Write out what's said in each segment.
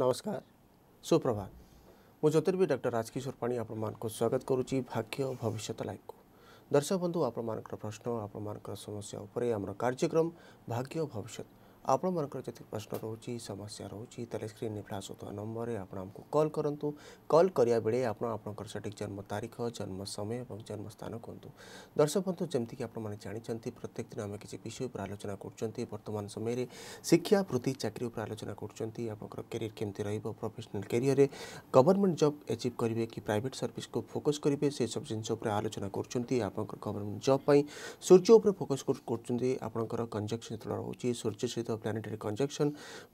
ନମସ୍କାର ସୁପ୍ରଭାତ ମୁଁ ଜ୍ୟୋତିର୍ବି ଡକ୍ଟର ରାଜକିଶୋର ପାଣି ଆପଣମାନଙ୍କୁ ସ୍ୱାଗତ କରୁଛି ଭାଗ୍ୟ ଓ ଭବିଷ୍ୟତ ଲାଇଭ୍କୁ ଦର୍ଶକ ବନ୍ଧୁ ଆପଣମାନଙ୍କର ପ୍ରଶ୍ନ ଆପଣମାନଙ୍କର ସମସ୍ୟା ଉପରେ ଆମର କାର୍ଯ୍ୟକ୍ରମ ଭାଗ୍ୟ ଓ ଭବିଷ୍ୟତ ଆପଣମାନଙ୍କର ଯଦି ପ୍ରଶ୍ନ ରହୁଛି ସମସ୍ୟା ରହୁଛି ତାହେଲେ ସ୍କ୍ରିନ୍ରେ ଫ୍ଲାସ୍ ହେଉଥିବା ନମ୍ବରରେ ଆପଣ ଆମକୁ କଲ୍ କରନ୍ତୁ କଲ୍ କରିବା ବେଳେ ଆପଣ ଆପଣଙ୍କର ସଠିକ୍ ଜନ୍ମ ତାରିଖ ଜନ୍ମ ସମୟ ଏବଂ ଜନ୍ମ ସ୍ଥାନ କୁହନ୍ତୁ ଦର୍ଶକ ବନ୍ଧୁ ଯେମିତିକି ଆପଣମାନେ ଜାଣିଛନ୍ତି ପ୍ରତ୍ୟେକ ଦିନ ଆମେ କିଛି ବିଷୟ ଉପରେ ଆଲୋଚନା କରୁଛନ୍ତି ବର୍ତ୍ତମାନ ସମୟରେ ଶିକ୍ଷା ବୃତ୍ତି ଚାକିରି ଉପରେ ଆଲୋଚନା କରୁଛନ୍ତି ଆପଣଙ୍କର କ୍ୟାରିୟର୍ କେମିତି ରହିବ ପ୍ରଫେସନାଲ୍ କ୍ୟାରିୟର୍ରେ ଗଭର୍ଣ୍ଣମେଣ୍ଟ ଜବ୍ ଆଚିଭ୍ କରିବେ କି ପ୍ରାଇଭେଟ୍ ସର୍ଭିସକୁ ଫୋକସ୍ କରିବେ ସେସବୁ ଜିନିଷ ଉପରେ ଆଲୋଚନା କରୁଛନ୍ତି ଆପଣଙ୍କର ଗଭର୍ଣ୍ଣମେଣ୍ଟ ଜବ୍ ପାଇଁ ସୂର୍ଯ୍ୟ ଉପରେ ଫୋକସ୍ କରୁଛନ୍ତି ଆପଣଙ୍କର କଞ୍ଜକ୍ସନ୍ ଯେତେବେଳେ ରହୁଛି ସୂର୍ଯ୍ୟ ସହିତ ସହିତ ପ୍ଲାନେଟାରୀ କଞ୍ଜକ୍ସନ୍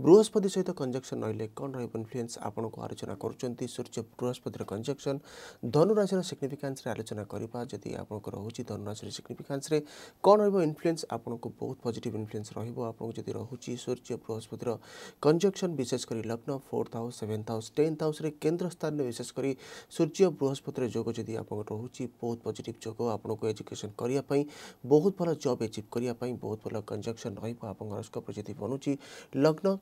ବୃହସ୍ପତି ସହିତ କଞ୍ଜକ୍ସନ୍ ରହିଲେ କ'ଣ ରହିବ ଇନଫ୍ଲୁଏନ୍ସ ଆପଣଙ୍କୁ ଆଲୋଚନା କରୁଛନ୍ତି ସୂର୍ଯ୍ୟ ବୃହସ୍ପତିର କଞ୍ଜକ୍ସନ୍ ଧନୁରାଶିର ସିଗ୍ନିଫିକାନ୍ସରେ ଆଲୋଚନା କରିବା ଯଦି ଆପଣଙ୍କୁ ରହୁଛି ଧନୁରାଶିର ସିଗ୍ନିଫିକାନ୍ସରେ କ'ଣ ରହିବ ଇନଫ୍ଲୁଏନ୍ସ ଆପଣଙ୍କୁ ବହୁତ ପଜିଟିଭ୍ ଇନଫ୍ଲୁଏନ୍ସ ରହିବ ଆପଣଙ୍କୁ ଯଦି ରହୁଛି ସୂର୍ଯ୍ୟ ବୃହସ୍ପତିର କଞ୍ଜକ୍ସନ୍ ବିଶେଷ କରି ଲଗ୍ନ fourth house seventh house tenth ହାଉସ୍ରେ କେନ୍ଦ୍ର ସ୍ଥାନରେ ବିଶେଷ କରି ସୂର୍ଯ୍ୟ ବୃହସ୍ପତିର ଯୋଗ ଯଦି ଆପଣଙ୍କର ରହୁଛି ବହୁତ ପଜିଟିଭ୍ ଯୋଗ ଆପଣଙ୍କୁ ଏଜୁକେସନ୍ କରିବା ପାଇଁ ବହୁତ ଭଲ ଜବ୍ ଏଚିଭ୍ କରିବା ପାଇଁ ବହୁତ ଭଲ କଞ୍ଜକ୍ସନ୍ ରହିବ ଆପଣଙ୍କ ହରସ୍କୋପ୍ରେ ଅତିଥି ବନୁଛି ଲଗ୍ନ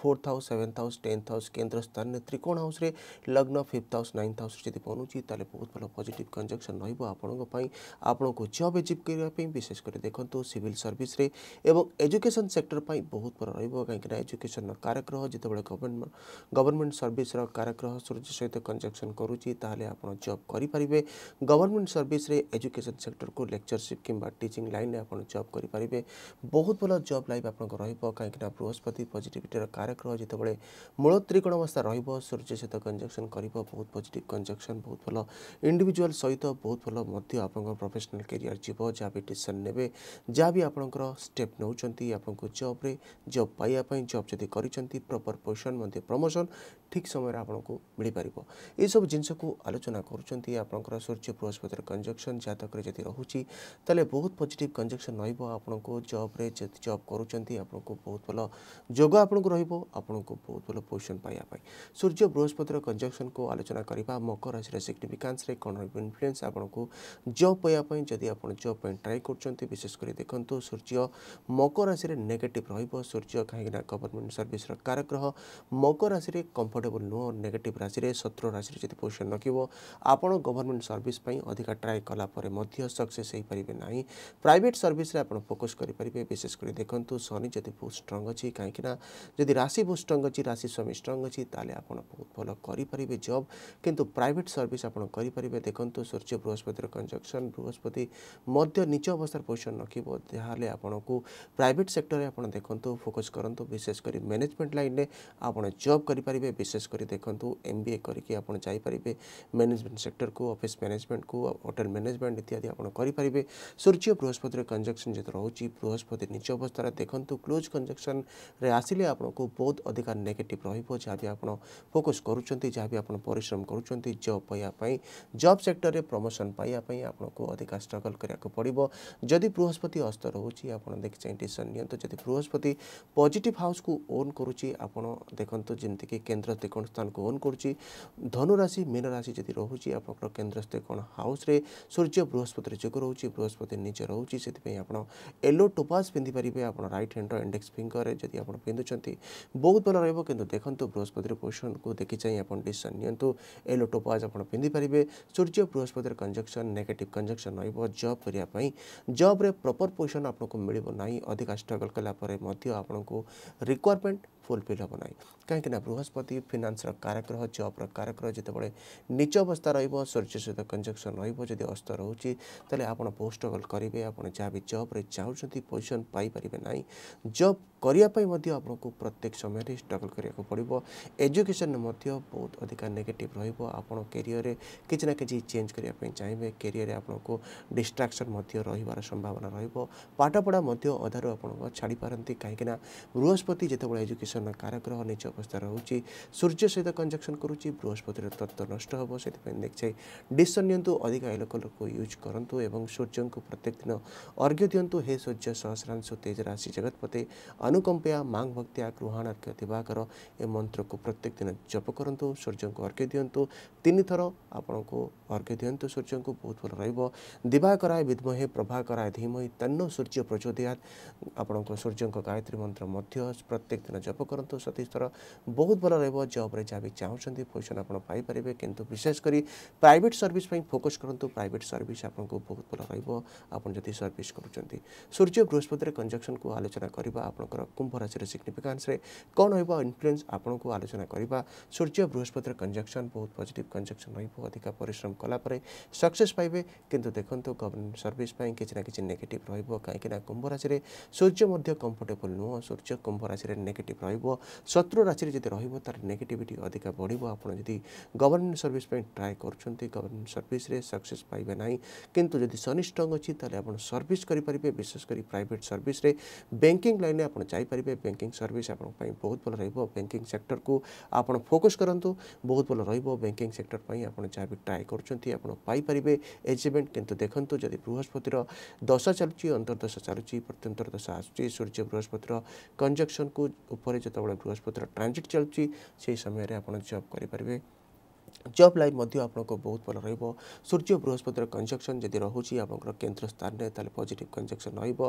fourth house seventh house tenth house કેન્દ્ર સ્થાનને ત્રિકોଣ હાઉସ୍ରେ લગ્ନ ફିଫ୍ଥ હાઉସ୍ નાઇન્ଥ ହାଉସ୍ରେ ଯଦି ପହଞ୍ଚୁଛି ତାହେଲେ ବହୁତ ଭଲ ପଜିଟିଭ୍ କଞ୍ଜକ୍ସନ୍ ରହିବ ଆପଣଙ୍କ ପାଇଁ ଆପଣଙ୍କୁ ଜବ୍ ଏଚିଭ୍ କରିବା ପାଇଁ ବିଶେଷ କରି ଦେଖନ୍ତୁ ସିଭିଲ୍ ସର୍ଭିସରେ ଏବଂ ଏଜୁକେସନ୍ ସେକ୍ଟର ପାଇଁ ବହୁତ ଭଲ ରହିବ କାହିଁକିନା ଏଜୁକେସନ୍ର କାରଗ୍ରହ ଯେତେବେଳେ ଗଭର୍ଣ୍ଣମେଣ୍ଟ ଗଭର୍ଣ୍ଣମେଣ୍ଟ ସର୍ଭିସର କାରଗ୍ରହ ସୂର୍ଯ୍ୟ ସହିତ କଞ୍ଜକ୍ସନ୍ କରୁଛି ତାହେଲେ ଆପଣ ଜବ୍ କରିପାରିବେ ଗଭର୍ଣ୍ଣମେଣ୍ଟ ସର୍ଭିସରେ ଏଜୁକେସନ୍ ସେକ୍ଟରକୁ ଲେକ୍ଚରସିପ୍ କିମ୍ବା ଟିଚିଂ ଲାଇନ୍ରେ ଆପଣ ଜବ୍ କରିପାରିବେ ବହୁତ ଭଲ ଜବ୍ ଲାଇଫ୍ ଆପଣଙ୍କର ରହିବ କାହିଁକିନା ବୃହସ୍ପତି ପଜିଟିଭିଟି ରାଶିର କାରଗ୍ରହ ଯେତେବେଳେ ମୂଳ ତ୍ରିକୋଣ ଅବସ୍ଥା ରହିବ ସୂର୍ଯ୍ୟ ସହିତ କଞ୍ଜକ୍ସନ୍ କରିବ ବହୁତ ପଜିଟିଭ୍ କଞ୍ଜକ୍ସନ୍ ବହୁତ ଭଲ ଇଣ୍ଡିଭିଜୁଆଲ୍ ସହିତ ବହୁତ ଭଲ ମଧ୍ୟ ଆପଣଙ୍କ ପ୍ରଫେସନାଲ୍ କ୍ୟାରିୟର୍ ଯିବ ଯାହା ବି ଡିସିସନ୍ ନେବେ ଯାହା ବି ଆପଣଙ୍କର ଷ୍ଟେପ୍ ନେଉଛନ୍ତି ଆପଣଙ୍କୁ ଜବ୍ରେ ଜବ୍ ପାଇବା ପାଇଁ ଜବ୍ ଯଦି କରିଛନ୍ତି ପ୍ରପର୍ ପୋଜିସନ୍ ମଧ୍ୟ ପ୍ରମୋସନ୍ ଠିକ୍ ସମୟରେ ଆପଣଙ୍କୁ ମିଳିପାରିବ ଏସବୁ ଜିନିଷକୁ ଆଲୋଚନା କରୁଛନ୍ତି ଆପଣଙ୍କର ସୂର୍ଯ୍ୟ ବୃହସ୍ପତିର କଞ୍ଜକ୍ସନ୍ ଜାତକରେ ଯଦି ରହୁଛି ତାହେଲେ ବହୁତ ପଜିଟିଭ୍ କଞ୍ଜକ୍ସନ୍ ରହିବ ଆପଣଙ୍କୁ ଜବ୍ରେ ଯଦି ଜବ୍ କରୁଛନ୍ତି ଆପଣଙ୍କୁ ବହୁତ ଭଲ ଯୋଗ ଆପଣଙ୍କୁ ରହିବ ଆପଣଙ୍କୁ ବହୁତ ଭଲ ପୋଜିସନ୍ ପାଇବା ପାଇଁ ସୂର୍ଯ୍ୟ ବୃହସ୍ପତିର କଞ୍ଜକ୍ସନ୍କୁ ଆଲୋଚନା କରିବା ମକର ରାଶିର ସିଗ୍ନିଫିକାନ୍ସରେ କ'ଣ ରହିବ ଇନଫ୍ଲୁଏନ୍ସ ଆପଣଙ୍କୁ ଜବ୍ ପାଇବା ପାଇଁ ଯଦି ଆପଣ ଜବ୍ ପାଇଁ ଟ୍ରାଏ କରୁଛନ୍ତି ବିଶେଷ କରି ଦେଖନ୍ତୁ ସୂର୍ଯ୍ୟ ମକର ରାଶିରେ ନେଗେଟିଭ୍ ରହିବ ସୂର୍ଯ୍ୟ କାହିଁକିନା ଗଭର୍ଣ୍ଣମେଣ୍ଟ ସର୍ଭିସର କାରଗ୍ରହ ମକର ରାଶିରେ କମ୍ଫର୍ଟେବଲ୍ ନୁହଁ ନେଗେଟିଭ୍ ରାଶିରେ ଶତ୍ରୁ ରାଶିରେ ଯଦି ପୋଜିସନ୍ ରଖିବ ଆପଣ ଗଭର୍ଣ୍ଣମେଣ୍ଟ ସର୍ଭିସ୍ ପାଇଁ ଅଧିକା ଟ୍ରାଏ କଲା ପରେ ମଧ୍ୟ ସକ୍ସେସ୍ ହୋଇପାରିବେ ନାହିଁ ପ୍ରାଇଭେଟ୍ ସର୍ଭିସରେ ଆପଣ ଫୋକସ୍ କରିପାରିବେ ବିଶେଷ କରି ଦେଖନ୍ତୁ ଶନି ଯଦି ବହୁତ ଷ୍ଟ୍ରଙ୍ଗ ଅଛି କାହିଁକିନା जदि राशि बहुत स्ट्रंग अच्छी राशि स्वामी स्ट्रंग अच्छी तेल बहुत भल करें जब कितु प्राइट सर्विस आपरें देखते सूर्य बृहस्पति कंजक्शन बृहस्पति नीच अवस्था पोजिशन रखे आपको प्राइट सेक्टर में देखते फोकस करूँ विशेषकर मैनेजमेंट लाइन में आप जब करेंगे विशेषकर देखते एम बी ए करें मैनेजमेंट सेक्टर को अफिस् मैनेजमेंट को होटेल मैनेजमेंट इत्यादि आपरें सूर्य बृहस्पति कंजक्शन जो रोज बृहस्पति नीच अवस्था देखते क्लोज कंजक्शन आसिले आपन ଆପଣଙ୍କୁ ବହୁତ ଅଧିକା ନେଗେଟିଭ୍ ରହିବ ଯାହାବି ଆପଣ ଫୋକସ୍ କରୁଛନ୍ତି ଯାହାବି ଆପଣ ପରିଶ୍ରମ କରୁଛନ୍ତି ଜବ୍ ପାଇବା ପାଇଁ ଜବ୍ ସେକ୍ଟରରେ ପ୍ରମୋସନ୍ ପାଇବା ପାଇଁ ଆପଣଙ୍କୁ ଅଧିକା ଷ୍ଟ୍ରଗଲ୍ କରିବାକୁ ପଡ଼ିବ ଯଦି ବୃହସ୍ପତି ଅସ୍ତ ରହୁଛି ଆପଣ ଦେଖି ଚାହିଁ ଡିସିସନ୍ ନିଅନ୍ତୁ ଯଦି ବୃହସ୍ପତି ପଜିଟିଭ୍ ହାଉସ୍କୁ ଓନ୍ କରୁଛି ଆପଣ ଦେଖନ୍ତୁ ଯେମିତିକି କେନ୍ଦ୍ର ତ୍ରିକୋଣ ସ୍ଥାନକୁ ଓନ୍ କରୁଛି ଧନୁରାଶି ମୀନ ରାଶି ଯଦି ରହୁଛି ଆପଣଙ୍କର କେନ୍ଦ୍ର ତ୍ରିକୋଣ ହାଉସ୍ରେ ସୂର୍ଯ୍ୟ ବୃହସ୍ପତିର ଯୋଗ ରହୁଛି ବୃହସ୍ପତି ନିଜେ ରହୁଛି ସେଥିପାଇଁ ଆପଣ ୟେଲୋ ଟୋପାସ୍ ପିନ୍ଧିପାରିବେ ଆପଣ ରାଇଟ୍ ହ୍ୟାଣ୍ଡର ଇଣ୍ଡେକ୍ସ ଫିଙ୍ଗରରେ ଯଦି ଆପଣ ପିନ୍ଧୁଛନ୍ତି ବହୁତ ଭଲ ରହିବ କିନ୍ତୁ ଦେଖନ୍ତୁ ବୃହସ୍ପତିର ପୋଜିସନକୁ ଚାହିଁ ଆପଣ ଡିସିସନ୍ ନିଅନ୍ତୁ ଏ ଲୋଟୋପାଜ୍ ଆପଣ ପିନ୍ଧିପାରିବେ ସୂର୍ଯ୍ୟ ବୃହସ୍ପତିର କଞ୍ଜକ୍ସନ୍ ନେଗେଟିଭ୍ କଞ୍ଜକ୍ସନ୍ ରହିବ ଜବ୍ କରିବା ପାଇଁ ଜବ୍ରେ ପ୍ରପର୍ ପୋଜିସନ୍ ଆପଣଙ୍କୁ ମିଳିବ ନାହିଁ ଅଧିକା ଷ୍ଟ୍ରଗଲ୍ କଲା ପରେ ମଧ୍ୟ ଆପଣଙ୍କୁ ରିକ୍ୱାରମେଣ୍ଟ ଫୁଲଫିଲ୍ ହେବ ନାହିଁ କାହିଁକିନା ବୃହସ୍ପତି ଫିନାନ୍ସର କାରକ ରହ ଜବ୍ର କାରକ ରହ ଯେତେବେଳେ ନିଚ ଅବସ୍ଥା ରହିବ ସୂର୍ଯ୍ୟ ସହିତ କଞ୍ଜକ୍ସନ୍ ରହିବ ଯଦି ଅସ୍ତ ରହୁଛି ତାହେଲେ ଆପଣ ପୋଷ୍ଟଗଲ୍ କରିବେ ଆପଣ ଯାହା ବି ଜବ୍ରେ ଚାହୁଁଛନ୍ତି ପୋଜିସନ୍ ପାଇପାରିବେ ନାହିଁ ଜବ୍ କରିବା ପାଇଁ ମଧ୍ୟ ଆପଣଙ୍କୁ ପ୍ରତ୍ୟେକ ସମୟରେ ଷ୍ଟ୍ରଗଲ୍ କରିବାକୁ ପଡ଼ିବ ଏଜୁକେସନ୍ ମଧ୍ୟ ବହୁତ ଅଧିକା ନେଗେଟିଭ୍ ରହିବ ଆପଣ କ୍ୟାରିୟରରେ କିଛି ନା କିଛି ଚେଞ୍ଜ କରିବା ପାଇଁ ଚାହିଁବେ କ୍ୟାରିୟରରେ ଆପଣଙ୍କୁ ଡିଷ୍ଟ୍ରାକ୍ସନ୍ ମଧ୍ୟ ରହିବାର ସମ୍ଭାବନା ରହିବ ପାଠପଢ଼ା ମଧ୍ୟ ଅଧାରୁ ଆପଣଙ୍କ ଛାଡ଼ିପାରନ୍ତି କାହିଁକିନା ବୃହସ୍ପତି ଯେତେବେଳେ ଏଜୁକେସନ୍ अधिवेशन काराग्रह निज अवस्था रोच सूर्य सहित कंजक्शन करुच्च बृहस्पति तत्व नष्ट से देखिए डिशन निधिक येलो कलर को यूज करूँ सूर्य को प्रत्येक दिन अर्घ्य दिंतु हे सूर्य सहस्रांश तेज राशि जगतपति अनुकंपया मांग भक्ति गृहाण अर्घ्य दिवाकर ए मंत्र को प्रत्येक दिन जप करूँ सूर्य को अर्घ्य दिंतु तीन थर आपण अर्घ्य दिंतु सूर्य को बहुत भल रिवाकराय विद्महे प्रभाकराय धीमह तेन्न सूर्य प्रचोदयात आपण सूर्य गायत्री मंत्र प्रत्येक दिन जप ଗଳ୍ପ କରନ୍ତୁ ସତୀଶର ବହୁତ ଭଲ ରହିବ ଜବ୍ରେ ଯାହା ବି ଚାହୁଁଛନ୍ତି ପୋଜିସନ୍ ଆପଣ ପାଇପାରିବେ କିନ୍ତୁ ବିଶେଷ କରି ପ୍ରାଇଭେଟ୍ ସର୍ଭିସ୍ ପାଇଁ ଫୋକସ୍ କରନ୍ତୁ ପ୍ରାଇଭେଟ୍ ସର୍ଭିସ୍ ଆପଣଙ୍କୁ ବହୁତ ଭଲ ରହିବ ଆପଣ ଯଦି ସର୍ଭିସ୍ କରୁଛନ୍ତି ସୂର୍ଯ୍ୟ ବୃହସ୍ପତିରେ କଞ୍ଜକ୍ସନ୍କୁ ଆଲୋଚନା କରିବା ଆପଣଙ୍କର କୁମ୍ଭ ରାଶିର ସିଗ୍ନିଫିକାନ୍ସରେ କ'ଣ ରହିବ ଇନଫ୍ଲୁଏନ୍ସ ଆପଣଙ୍କୁ ଆଲୋଚନା କରିବା ସୂର୍ଯ୍ୟ ବୃହସ୍ପତିର କଞ୍ଜକ୍ସନ୍ ବହୁତ ପଜିଟିଭ୍ କଞ୍ଜକ୍ସନ୍ ରହିବ ଅଧିକା ପରିଶ୍ରମ କଲାପରେ ସକ୍ସେସ୍ ପାଇବେ କିନ୍ତୁ ଦେଖନ୍ତୁ ଗଭର୍ଣ୍ଣମେଣ୍ଟ ସର୍ଭିସ୍ ପାଇଁ କିଛି ନା କିଛି ନେଗେଟିଭ୍ ରହିବ କାହିଁକିନା କୁମ୍ଭ ରାଶିରେ ସୂର୍ଯ୍ୟ ମଧ୍ୟ କମ୍ଫର୍ଟେବଲ୍ ନୁହଁ ସୂର୍ଯ୍ୟ କୁମ୍ଭ ରାଶିରେ ନେଗେଟିଭ୍ ରହିବ रत्रु राशि जी रही है तार नेगेटिविट अधिक बढ़ आपड़ी गवर्नमेंट सर्विस ट्राए कर गवर्नमेंट सर्विस सक्से पाइबे ना कि जब शनिष्ठंग अच्छी तेल सर्विस करेंगे विशेषकर प्राइट सर्विस बैंकिंग लाइन में आज आपारे बैंकिंग सर्विस आप बहुत भल रैंकिंग सेक्टर को आप फोकस करूँ बहुत भल रैंकिंग सेक्टर पर आप जहाँ ट्राए करेंगे एचिवमेंट कितु देखते जब बृहस्पतिर दशा चलुच्ची अंतर्दशा चलुच्ची प्रत्यंतर दशा आस सूर्य बृहस्पतिर कंजक्शन को যেতবে বৃহস্পতির ট্রানজিট চলুচি সেই সময় আপনার জব করে ଜବ୍ ଲାଇଫ୍ ମଧ୍ୟ ଆପଣଙ୍କ ବହୁତ ଭଲ ରହିବ ସୂର୍ଯ୍ୟ ବୃହସ୍ପତିର କଞ୍ଜକ୍ସନ୍ ଯଦି ରହୁଛି ଆପଣଙ୍କର କେନ୍ଦ୍ର ସ୍ଥାନରେ ତାହେଲେ ପଜିଟିଭ୍ କଞ୍ଜକ୍ସନ୍ ରହିବ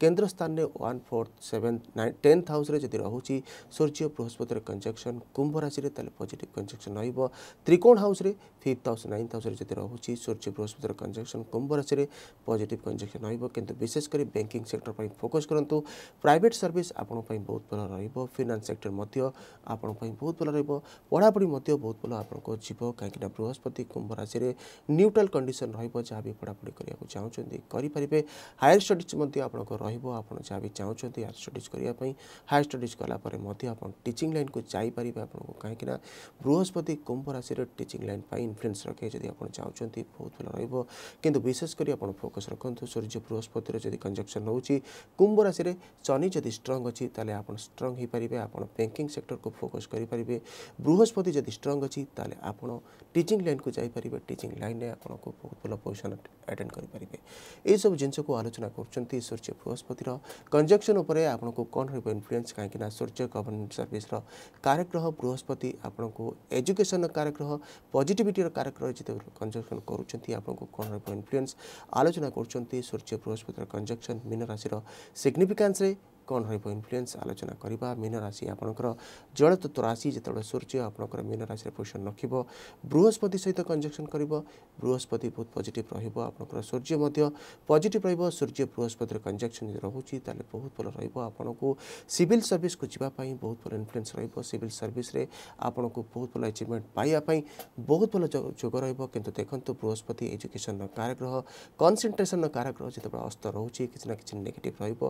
କେନ୍ଦ୍ର ସ୍ଥାନରେ one fourth seven nine tenth ହାଉସ୍ରେ ଯଦି ରହୁଛି ସୂର୍ଯ୍ୟ ବୃହସ୍ପତିର କଞ୍ଜକ୍ସନ୍ କୁମ୍ଭ ରାଶିରେ ତାହେଲେ ପଜିଟିଭ୍ କଞ୍ଜକ୍ସନ୍ ରହିବ ତ୍ରିକୋଣ ହାଉସ୍ରେ ଫିଫ୍ଥ ହାଉସ୍ ନାଇନ୍ଥ ହାଉସ୍ରେ ଯଦି ରହୁଛି ସୂର୍ଯ୍ୟ ବୃହସ୍ପତିର କଞ୍ଜକ୍ସନ୍ କୁମ୍ଭ ରାଶିରେ ପଜିଟିଭ୍ କଞ୍ଜକ୍ସନ୍ ରହିବ କିନ୍ତୁ ବିଶେଷ କରି ବ୍ୟାଙ୍କିଂ ସେକ୍ଟର ପାଇଁ ଫୋକସ୍ କରନ୍ତୁ ପ୍ରାଇଭେଟ୍ ସର୍ଭିସ୍ ଆପଣଙ୍କ ପାଇଁ ବହୁତ ଭଲ ରହିବ ଫିନାନ୍ସ ସେକ୍ଟର ମଧ୍ୟ ଆପଣଙ୍କ ପାଇଁ ବହୁତ ଭଲ ରହିବ ପଢ଼ାପଢ଼ି ମଧ୍ୟ ବହୁତ ଭଲ ଆପଣଙ୍କ ଯିବ କାହିଁକିନା ବୃହସ୍ପତି କୁମ୍ଭ ରାଶିରେ ନ୍ୟୁଟ୍ରାଲ୍ କଣ୍ଡିସନ୍ ରହିବ ଯାହା ବି ପଢ଼ାପଢ଼ି କରିବାକୁ ଚାହୁଁଛନ୍ତି କରିପାରିବେ ହାୟର ଷ୍ଟଡ଼ିଜ୍ ମଧ୍ୟ ଆପଣଙ୍କ ରହିବ ଆପଣ ଯାହା ବି ଚାହୁଁଛନ୍ତି ହାୟର ଷ୍ଟଡ଼ିଜ୍ କରିବା ପାଇଁ ହାୟର ଷ୍ଟଡ଼ିଜ୍ କଲାପରେ ମଧ୍ୟ ଆପଣ ଟିଚିଂ ଲାଇନ୍କୁ ଯାଇପାରିବେ ଆପଣଙ୍କୁ କାହିଁକିନା ବୃହସ୍ପତି କୁମ୍ଭ ରାଶିରେ ଟିଚିଂ ଲାଇନ୍ ପାଇଁ ଇନଫ୍ଲୁଏନ୍ସ ରଖେ ଯଦି ଆପଣ ଚାହୁଁଛନ୍ତି ବହୁତ ଭଲ ରହିବ କିନ୍ତୁ ବିଶେଷ କରି ଆପଣ ଫୋକସ୍ ରଖନ୍ତୁ ସୂର୍ଯ୍ୟ ବୃହସ୍ପତିର ଯଦି କଞ୍ଜକ୍ସନ୍ ହେଉଛି କୁମ୍ଭ ରାଶିରେ ଶନି ଯଦି ଷ୍ଟ୍ରଙ୍ଗ ଅଛି ତାହେଲେ ଆପଣ ଷ୍ଟ୍ରଙ୍ଗ ହୋଇପାରିବେ ଆପଣ ବ୍ୟାଙ୍କିଂ ସେକ୍ଟରକୁ ଫୋକସ୍ କରିପାରିବେ ବୃହସ୍ପତି ଯଦି ଷ୍ଟ୍ରଙ୍ଗ ଅଛି ତାହେଲେ ଆପଣ ଆପଣ ଟିଚିଂ ଲାଇନ୍କୁ ଯାଇପାରିବେ ଟିଚିଂ ଲାଇନ୍ରେ ଆପଣଙ୍କୁ ବହୁତ ଭଲ ପୋଜିସନ୍ ଆଟେଣ୍ଡ କରିପାରିବେ ଏହିସବୁ ଜିନିଷକୁ ଆଲୋଚନା କରୁଛନ୍ତି ସୂର୍ଯ୍ୟ ବୃହସ୍ପତିର କଞ୍ଜକ୍ସନ୍ ଉପରେ ଆପଣଙ୍କୁ କ'ଣ ରହିବ ଇନଫ୍ଲୁଏନ୍ସ କାହିଁକିନା ସୂର୍ଯ୍ୟ ଗଭର୍ଣ୍ଣମେଣ୍ଟ ସର୍ଭିସର କାରଗ୍ରହ ବୃହସ୍ପତି ଆପଣଙ୍କୁ ଏଜୁକେସନ୍ର କାରଗ୍ରହ ପଜିଟିଭିଟିର କାରଗ୍ରହ ଯେତେବେଳେ କଞ୍ଜକ୍ସନ୍ କରୁଛନ୍ତି ଆପଣଙ୍କୁ କ'ଣ ରହିବ ଇନଫ୍ଲୁଏନ୍ସ ଆଲୋଚନା କରୁଛନ୍ତି ସୂର୍ଯ୍ୟ ବୃହସ୍ପତିର କଞ୍ଜକ୍ସନ୍ ମୀନ ରାଶିର ସିଗ୍ନିଫିକାନ୍ସରେ କ'ଣ ରହିବ ଇନଫ୍ଲୁଏନ୍ସ ଆଲୋଚନା କରିବା ମୀନ ରାଶି ଆପଣଙ୍କର ଜଳତତ୍ତ୍ୱ ରାଶି ଯେତେବେଳେ ସୂର୍ଯ୍ୟ ଆପଣଙ୍କର ମୀନ ରାଶିରେ ପୋଜିସନ୍ ରଖିବ ବୃହସ୍ପତି ସହିତ କଞ୍ଜକ୍ସନ୍ କରିବ ବୃହସ୍ପତି ବହୁତ ପଜିଟିଭ୍ ରହିବ ଆପଣଙ୍କର ସୂର୍ଯ୍ୟ ମଧ୍ୟ ପଜିଟିଭ୍ ରହିବ ସୂର୍ଯ୍ୟ ବୃହସ୍ପତିର କଞ୍ଜକ୍ସନ୍ ରହୁଛି ତାହେଲେ ବହୁତ ଭଲ ରହିବ ଆପଣଙ୍କୁ ସିଭିଲ୍ ସର୍ଭିସ୍କୁ ଯିବା ପାଇଁ ବହୁତ ଭଲ ଇନଫ୍ଲୁଏନ୍ସ ରହିବ ସିଭିଲ୍ ସର୍ଭିସ୍ରେ ଆପଣଙ୍କୁ ବହୁତ ଭଲ ଆଚିଭମେଣ୍ଟ ପାଇବା ପାଇଁ ବହୁତ ଭଲ ଯୋଗ ରହିବ କିନ୍ତୁ ଦେଖନ୍ତୁ ବୃହସ୍ପତି ଏଜୁକେସନ୍ର କାରଗ୍ରହ କନ୍ସେନ୍ଟ୍ରେସନ୍ର କାରଗ୍ରହ ଯେତେବେଳେ ଅସ୍ତ ରହୁଛି କିଛି ନା କିଛି ନେଗେଟିଭ୍ ରହିବ